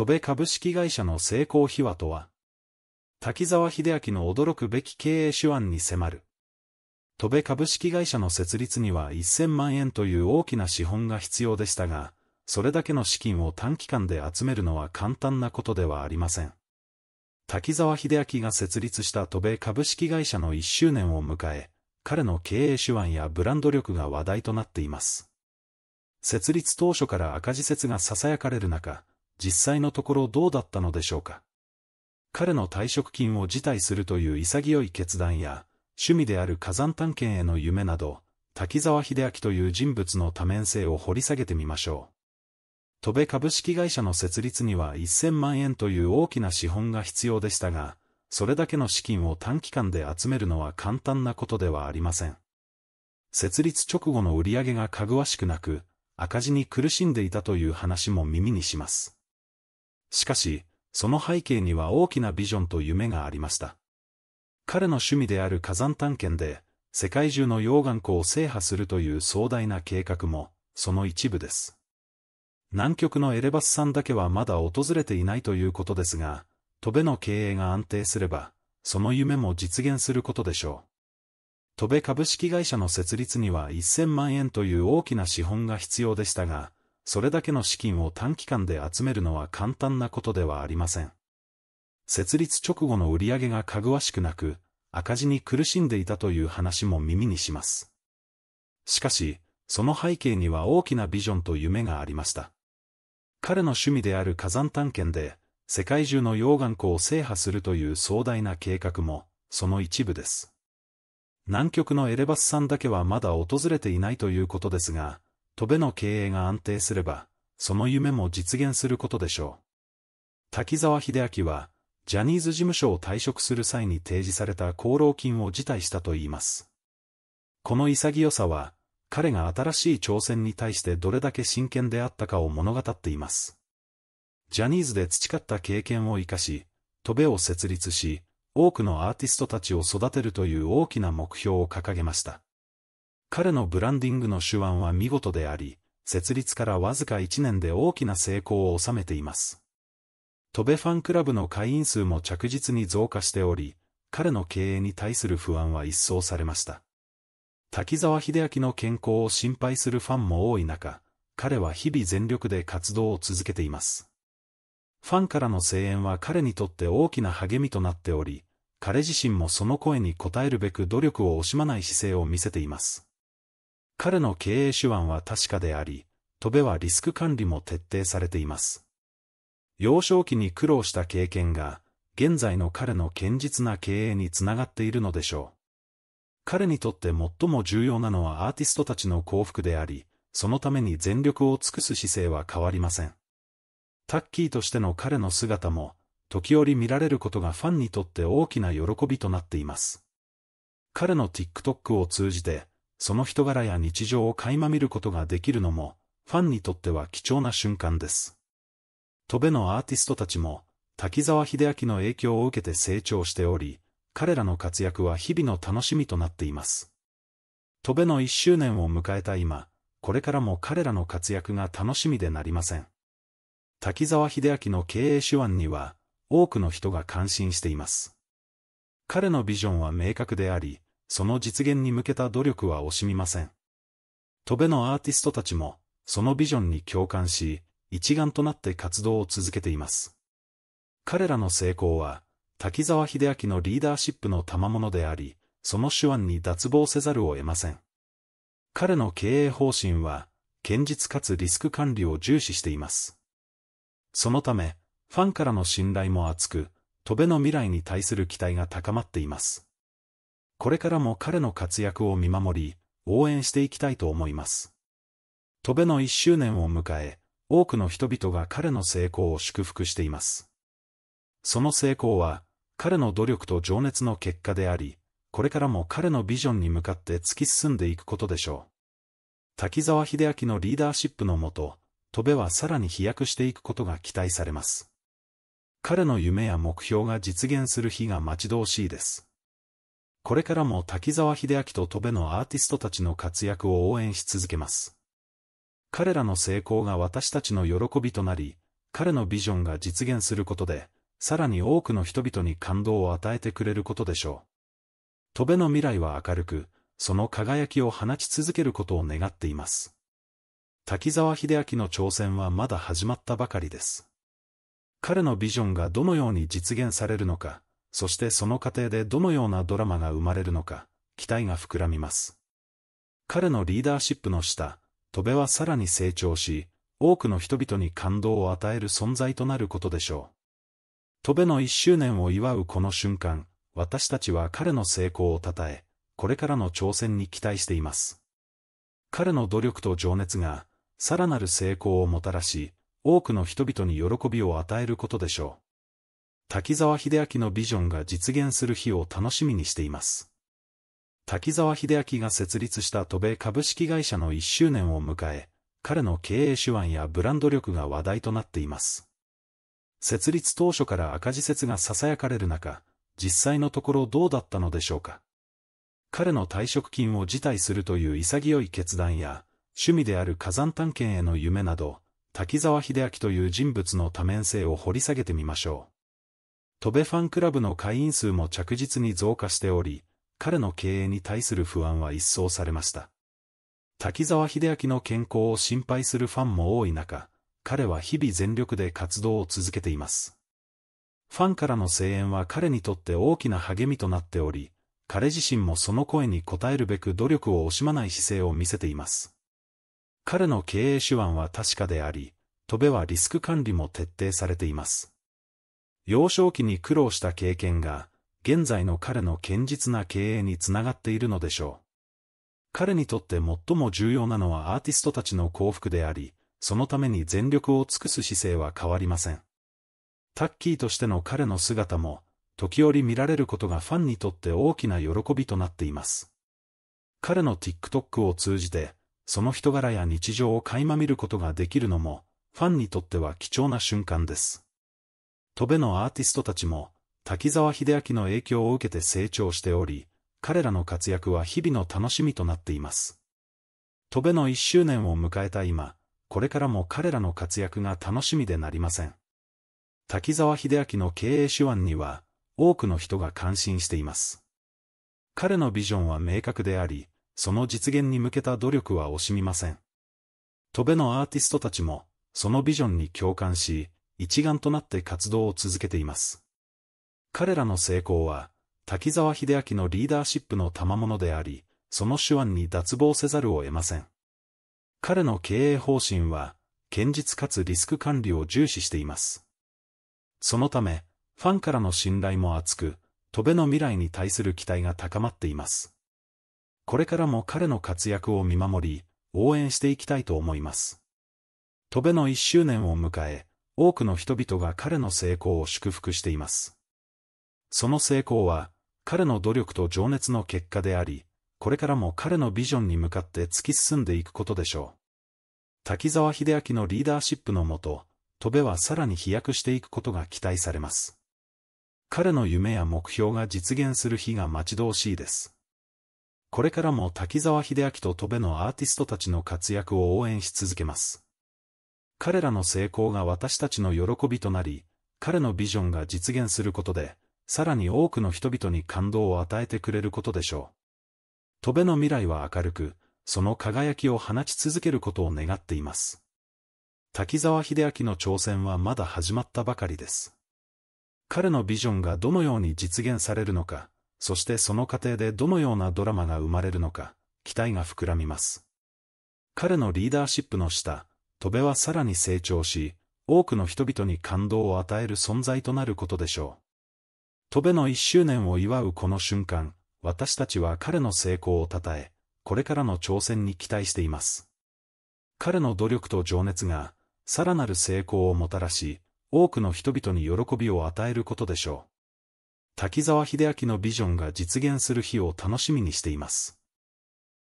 戸部株式会社の成功秘話とは、滝沢秀明の驚くべき経営手腕に迫る。戸部株式会社の設立には1000万円という大きな資本が必要でしたが、それだけの資金を短期間で集めるのは簡単なことではありません。滝沢秀明が設立した戸部株式会社の1周年を迎え、彼の経営手腕やブランド力が話題となっています。設立当初から赤字説が囁かれる中、実際のところどうだったのでしょうか。彼の退職金を辞退するという潔い決断や、趣味である火山探検への夢など、滝沢秀明という人物の多面性を掘り下げてみましょう。戸部株式会社の設立には1000万円という大きな資本が必要でしたが、それだけの資金を短期間で集めるのは簡単なことではありません。設立直後の売り上げがかぐわしくなく、赤字に苦しんでいたという話も耳にします。しかし、その背景には大きなビジョンと夢がありました。彼の趣味である火山探検で、世界中の溶岩湖を制覇するという壮大な計画も、その一部です。南極のエレバスさんだけはまだ訪れていないということですが、戸部の経営が安定すれば、その夢も実現することでしょう。戸部株式会社の設立には1000万円という大きな資本が必要でしたが、それだけの資金を短期間で集めるのは簡単なことではありません。設立直後の売り上げがかぐわしくなく、赤字に苦しんでいたという話も耳にします。しかし、その背景には大きなビジョンと夢がありました。彼の趣味である火山探検で、世界中の溶岩湖を制覇するという壮大な計画も、その一部です。南極のエレバスさんだけはまだ訪れていないということですが、戸部の経営が安定すれば、その夢も実現することでしょう。滝沢秀明は、ジャニーズ事務所を退職する際に提示された功労金を辞退したといいます。この潔さは、彼が新しい挑戦に対してどれだけ真剣であったかを物語っています。ジャニーズで培った経験を生かし、戸部を設立し、多くのアーティストたちを育てるという大きな目標を掲げました。彼のブランディングの手腕は見事であり、設立からわずか1年で大きな成功を収めています。戸部ファンクラブの会員数も着実に増加しており、彼の経営に対する不安は一掃されました。滝沢秀明の健康を心配するファンも多い中、彼は日々全力で活動を続けています。ファンからの声援は彼にとって大きな励みとなっており、彼自身もその声に応えるべく努力を惜しまない姿勢を見せています。彼の経営手腕は確かであり、戸部はリスク管理も徹底されています。幼少期に苦労した経験が、現在の彼の堅実な経営につながっているのでしょう。彼にとって最も重要なのはアーティストたちの幸福であり、そのために全力を尽くす姿勢は変わりません。タッキーとしての彼の姿も、時折見られることがファンにとって大きな喜びとなっています。彼の TikTok を通じて、その人柄や日常を垣間見ることができるのも、ファンにとっては貴重な瞬間です。戸辺のアーティストたちも、滝沢秀明の影響を受けて成長しており、彼らの活躍は日々の楽しみとなっています。戸辺の1周年を迎えた今、これからも彼らの活躍が楽しみでなりません。滝沢秀明の経営手腕には、多くの人が感心しています。彼のビジョンは明確であり、その実現に向けた努力は惜しみません。戸辺のアーティストたちも、そのビジョンに共感し、一丸となって活動を続けています。彼らの成功は、滝沢秀明のリーダーシップの賜物であり、その手腕に脱帽せざるを得ません。彼の経営方針は、堅実かつリスク管理を重視しています。そのため、ファンからの信頼も厚く、戸辺の未来に対する期待が高まっています。これからも彼の活躍を見守り、応援していきたいと思います。戸辺の1周年を迎え、多くの人々が彼の成功を祝福しています。その成功は、彼の努力と情熱の結果であり、これからも彼のビジョンに向かって突き進んでいくことでしょう。滝沢秀明のリーダーシップのもと、戸辺はさらに飛躍していくことが期待されます。彼の夢や目標が実現する日が待ち遠しいです。これからも滝沢秀明と戸部のアーティストたちの活躍を応援し続けます。彼らの成功が私たちの喜びとなり、彼のビジョンが実現することで、さらに多くの人々に感動を与えてくれることでしょう。戸部の未来は明るく、その輝きを放ち続けることを願っています。滝沢秀明の挑戦はまだ始まったばかりです。彼のビジョンがどのように実現されるのか、そしてその過程でどのようなドラマが生まれるのか、期待が膨らみます。彼のリーダーシップの下、戸辺はさらに成長し、多くの人々に感動を与える存在となることでしょう。戸辺の一周年を祝うこの瞬間、私たちは彼の成功を称え、これからの挑戦に期待しています。彼の努力と情熱が、さらなる成功をもたらし、多くの人々に喜びを与えることでしょう。滝沢秀明のビジョンが実現する日を楽しみにしています。滝沢秀明が設立した渡米株式会社の1周年を迎え、彼の経営手腕やブランド力が話題となっています。設立当初から赤字説が囁かれる中、実際のところどうだったのでしょうか。彼の退職金を辞退するという潔い決断や、趣味である火山探検への夢など、滝沢秀明という人物の多面性を掘り下げてみましょう。戸部ファンクラブの会員数も着実に増加しており、彼の経営に対する不安は一掃されました。滝沢秀明の健康を心配するファンも多い中、彼は日々全力で活動を続けています。ファンからの声援は彼にとって大きな励みとなっており、彼自身もその声に応えるべく努力を惜しまない姿勢を見せています。彼の経営手腕は確かであり、戸部はリスク管理も徹底されています。幼少期に苦労した経験が、現在の彼の堅実な経営につながっているのでしょう。彼にとって最も重要なのはアーティストたちの幸福であり、そのために全力を尽くす姿勢は変わりません。タッキーとしての彼の姿も、時折見られることがファンにとって大きな喜びとなっています。彼の TikTok を通じて、その人柄や日常を垣間見ることができるのも、ファンにとっては貴重な瞬間です。戸辺のアーティストたちも、滝沢秀明の影響を受けて成長しており、彼らの活躍は日々の楽しみとなっています。戸辺の1周年を迎えた今、これからも彼らの活躍が楽しみでなりません。滝沢秀明の経営手腕には、多くの人が感心しています。彼のビジョンは明確であり、その実現に向けた努力は惜しみません。戸辺のアーティストたちも、そのビジョンに共感し、一丸となって活動を続けています。彼らの成功は、滝沢秀明のリーダーシップの賜物であり、その手腕に脱帽せざるを得ません。彼の経営方針は、堅実かつリスク管理を重視しています。そのため、ファンからの信頼も厚く、戸辺の未来に対する期待が高まっています。これからも彼の活躍を見守り、応援していきたいと思います。戸辺の1周年を迎え、多くの人々が彼の成功を祝福しています。その成功は、彼の努力と情熱の結果であり、これからも彼のビジョンに向かって突き進んでいくことでしょう。滝沢秀明のリーダーシップのもと、戸部はさらに飛躍していくことが期待されます。彼の夢や目標が実現する日が待ち遠しいです。これからも滝沢秀明と戸部のアーティストたちの活躍を応援し続けます。彼らの成功が私たちの喜びとなり、彼のビジョンが実現することで、さらに多くの人々に感動を与えてくれることでしょう。戸辺の未来は明るく、その輝きを放ち続けることを願っています。滝沢秀明の挑戦はまだ始まったばかりです。彼のビジョンがどのように実現されるのか、そしてその過程でどのようなドラマが生まれるのか、期待が膨らみます。彼のリーダーシップの下、戸部はさらに成長し、多くの人々に感動を与える存在となることでしょう。戸部の一周年を祝うこの瞬間、私たちは彼の成功を称え、これからの挑戦に期待しています。彼の努力と情熱が、さらなる成功をもたらし、多くの人々に喜びを与えることでしょう。滝沢秀明のビジョンが実現する日を楽しみにしています。